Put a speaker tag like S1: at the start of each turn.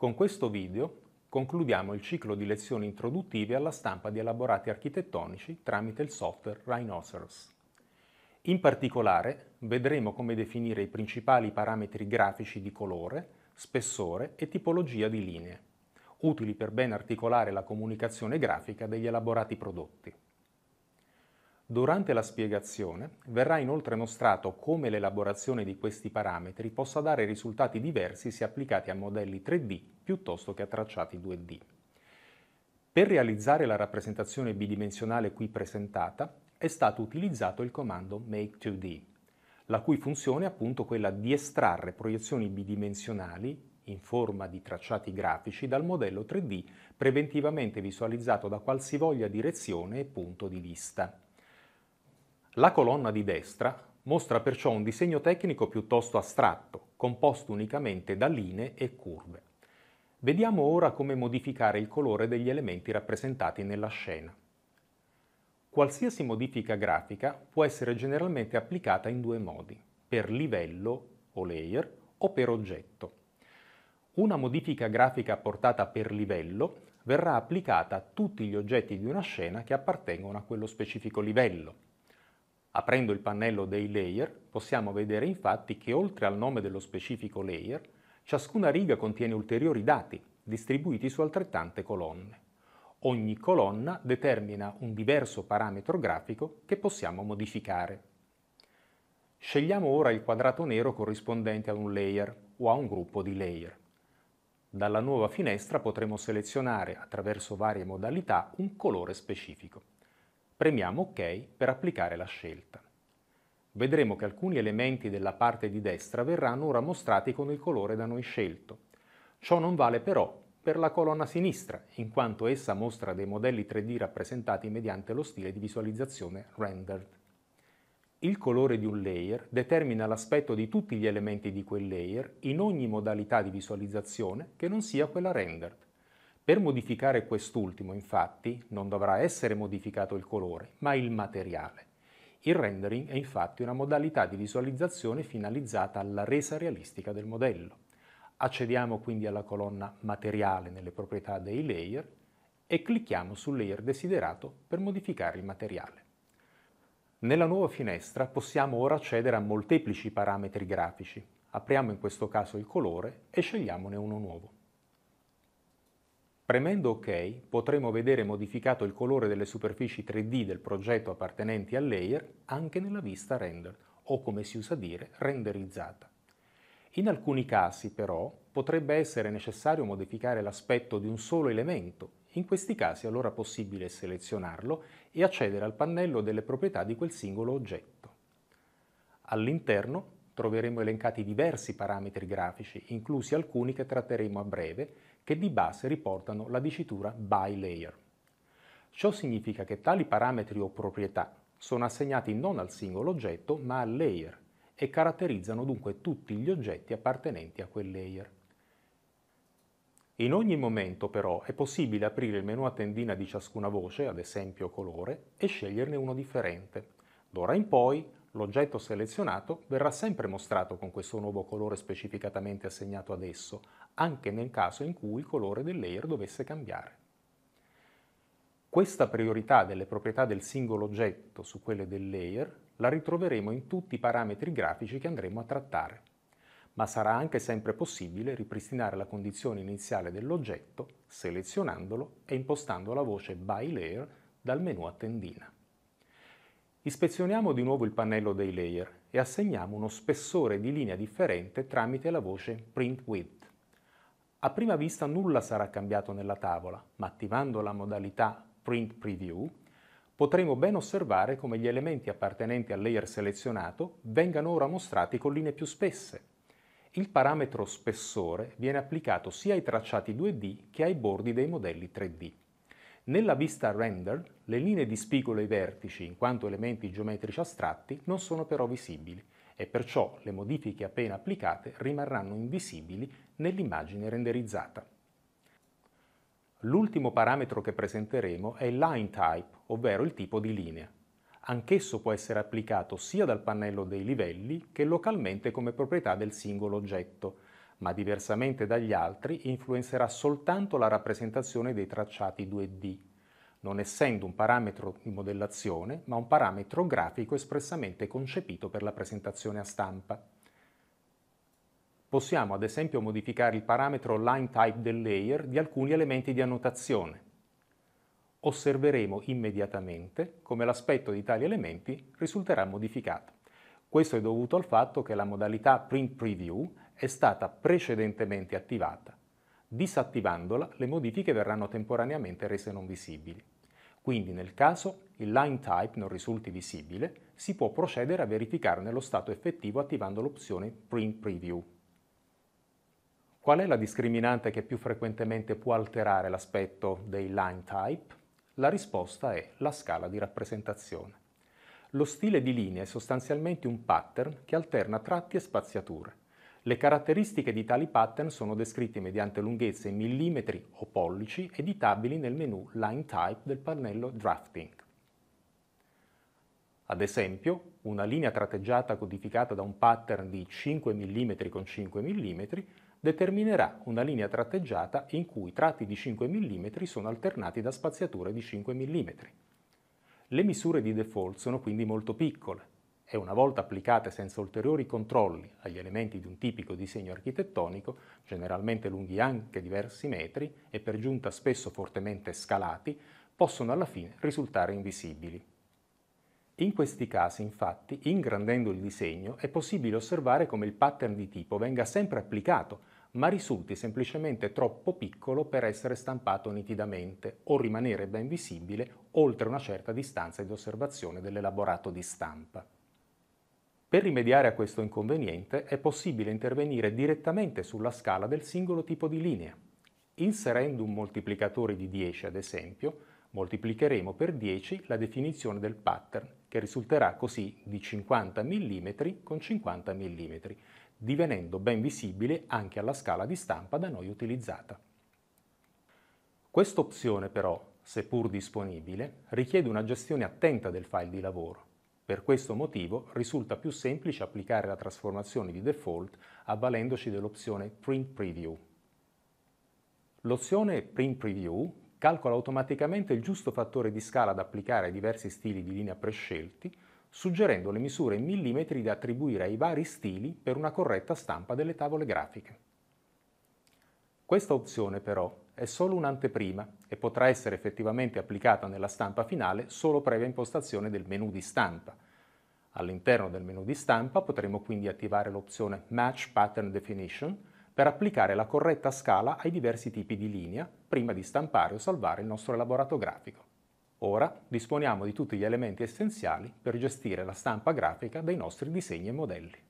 S1: Con questo video concludiamo il ciclo di lezioni introduttive alla stampa di elaborati architettonici tramite il software Rhinoceros. In particolare vedremo come definire i principali parametri grafici di colore, spessore e tipologia di linee, utili per ben articolare la comunicazione grafica degli elaborati prodotti. Durante la spiegazione verrà inoltre mostrato come l'elaborazione di questi parametri possa dare risultati diversi se applicati a modelli 3D piuttosto che a tracciati 2D. Per realizzare la rappresentazione bidimensionale qui presentata è stato utilizzato il comando Make2D, la cui funzione è appunto quella di estrarre proiezioni bidimensionali in forma di tracciati grafici dal modello 3D preventivamente visualizzato da qualsivoglia direzione e punto di vista. La colonna di destra mostra perciò un disegno tecnico piuttosto astratto, composto unicamente da linee e curve. Vediamo ora come modificare il colore degli elementi rappresentati nella scena. Qualsiasi modifica grafica può essere generalmente applicata in due modi, per livello o layer o per oggetto. Una modifica grafica apportata per livello verrà applicata a tutti gli oggetti di una scena che appartengono a quello specifico livello, Aprendo il pannello dei layer possiamo vedere infatti che oltre al nome dello specifico layer, ciascuna riga contiene ulteriori dati distribuiti su altrettante colonne. Ogni colonna determina un diverso parametro grafico che possiamo modificare. Scegliamo ora il quadrato nero corrispondente a un layer o a un gruppo di layer. Dalla nuova finestra potremo selezionare, attraverso varie modalità, un colore specifico. Premiamo OK per applicare la scelta. Vedremo che alcuni elementi della parte di destra verranno ora mostrati con il colore da noi scelto. Ciò non vale però per la colonna sinistra, in quanto essa mostra dei modelli 3D rappresentati mediante lo stile di visualizzazione rendered. Il colore di un layer determina l'aspetto di tutti gli elementi di quel layer in ogni modalità di visualizzazione che non sia quella rendered. Per modificare quest'ultimo, infatti, non dovrà essere modificato il colore, ma il materiale. Il rendering è infatti una modalità di visualizzazione finalizzata alla resa realistica del modello. Accediamo quindi alla colonna Materiale nelle proprietà dei layer e clicchiamo sul layer desiderato per modificare il materiale. Nella nuova finestra possiamo ora accedere a molteplici parametri grafici. Apriamo in questo caso il colore e scegliamone uno nuovo. Premendo OK potremo vedere modificato il colore delle superfici 3D del progetto appartenenti al layer anche nella vista render, o come si usa dire, renderizzata. In alcuni casi, però, potrebbe essere necessario modificare l'aspetto di un solo elemento. In questi casi è allora possibile selezionarlo e accedere al pannello delle proprietà di quel singolo oggetto. All'interno troveremo elencati diversi parametri grafici, inclusi alcuni che tratteremo a breve, che di base riportano la dicitura by layer. Ciò significa che tali parametri o proprietà sono assegnati non al singolo oggetto ma al layer e caratterizzano dunque tutti gli oggetti appartenenti a quel layer. In ogni momento però è possibile aprire il menu a tendina di ciascuna voce, ad esempio colore, e sceglierne uno differente. D'ora in poi l'oggetto selezionato verrà sempre mostrato con questo nuovo colore specificatamente assegnato ad esso, anche nel caso in cui il colore del layer dovesse cambiare. Questa priorità delle proprietà del singolo oggetto su quelle del layer la ritroveremo in tutti i parametri grafici che andremo a trattare, ma sarà anche sempre possibile ripristinare la condizione iniziale dell'oggetto selezionandolo e impostando la voce By Layer dal menu a tendina. Ispezioniamo di nuovo il pannello dei layer e assegniamo uno spessore di linea differente tramite la voce Print Width. A prima vista nulla sarà cambiato nella tavola, ma attivando la modalità Print Preview potremo ben osservare come gli elementi appartenenti al layer selezionato vengano ora mostrati con linee più spesse. Il parametro spessore viene applicato sia ai tracciati 2D che ai bordi dei modelli 3D. Nella vista render, le linee di spigolo e i vertici, in quanto elementi geometrici astratti, non sono però visibili, e perciò le modifiche appena applicate rimarranno invisibili nell'immagine renderizzata. L'ultimo parametro che presenteremo è il line type, ovvero il tipo di linea. Anch'esso può essere applicato sia dal pannello dei livelli che localmente come proprietà del singolo oggetto, ma diversamente dagli altri influenzerà soltanto la rappresentazione dei tracciati 2D non essendo un parametro di modellazione, ma un parametro grafico espressamente concepito per la presentazione a stampa. Possiamo ad esempio modificare il parametro line type del layer di alcuni elementi di annotazione. Osserveremo immediatamente come l'aspetto di tali elementi risulterà modificato. Questo è dovuto al fatto che la modalità Print Preview è stata precedentemente attivata Disattivandola, le modifiche verranno temporaneamente rese non visibili. Quindi nel caso il line type non risulti visibile, si può procedere a verificarne lo stato effettivo attivando l'opzione Print Preview. Qual è la discriminante che più frequentemente può alterare l'aspetto dei line type? La risposta è la scala di rappresentazione. Lo stile di linea è sostanzialmente un pattern che alterna tratti e spaziature. Le caratteristiche di tali pattern sono descritte mediante lunghezze in millimetri o pollici editabili nel menu Line Type del pannello Drafting. Ad esempio, una linea tratteggiata codificata da un pattern di 5 mm con 5 mm determinerà una linea tratteggiata in cui tratti di 5 mm sono alternati da spaziature di 5 mm. Le misure di default sono quindi molto piccole, e una volta applicate senza ulteriori controlli agli elementi di un tipico disegno architettonico, generalmente lunghi anche diversi metri e per giunta spesso fortemente scalati, possono alla fine risultare invisibili. In questi casi, infatti, ingrandendo il disegno, è possibile osservare come il pattern di tipo venga sempre applicato, ma risulti semplicemente troppo piccolo per essere stampato nitidamente o rimanere ben visibile oltre una certa distanza di osservazione dell'elaborato di stampa. Per rimediare a questo inconveniente è possibile intervenire direttamente sulla scala del singolo tipo di linea. Inserendo un moltiplicatore di 10 ad esempio, moltiplicheremo per 10 la definizione del pattern, che risulterà così di 50 mm con 50 mm, divenendo ben visibile anche alla scala di stampa da noi utilizzata. Quest'opzione però, seppur disponibile, richiede una gestione attenta del file di lavoro, per questo motivo risulta più semplice applicare la trasformazione di default avvalendoci dell'opzione Print Preview. L'opzione Print Preview calcola automaticamente il giusto fattore di scala da applicare ai diversi stili di linea prescelti, suggerendo le misure in millimetri da attribuire ai vari stili per una corretta stampa delle tavole grafiche. Questa opzione però è solo un'anteprima e potrà essere effettivamente applicata nella stampa finale solo previa impostazione del menu di stampa. All'interno del menu di stampa potremo quindi attivare l'opzione Match Pattern Definition per applicare la corretta scala ai diversi tipi di linea prima di stampare o salvare il nostro elaborato grafico. Ora disponiamo di tutti gli elementi essenziali per gestire la stampa grafica dei nostri disegni e modelli.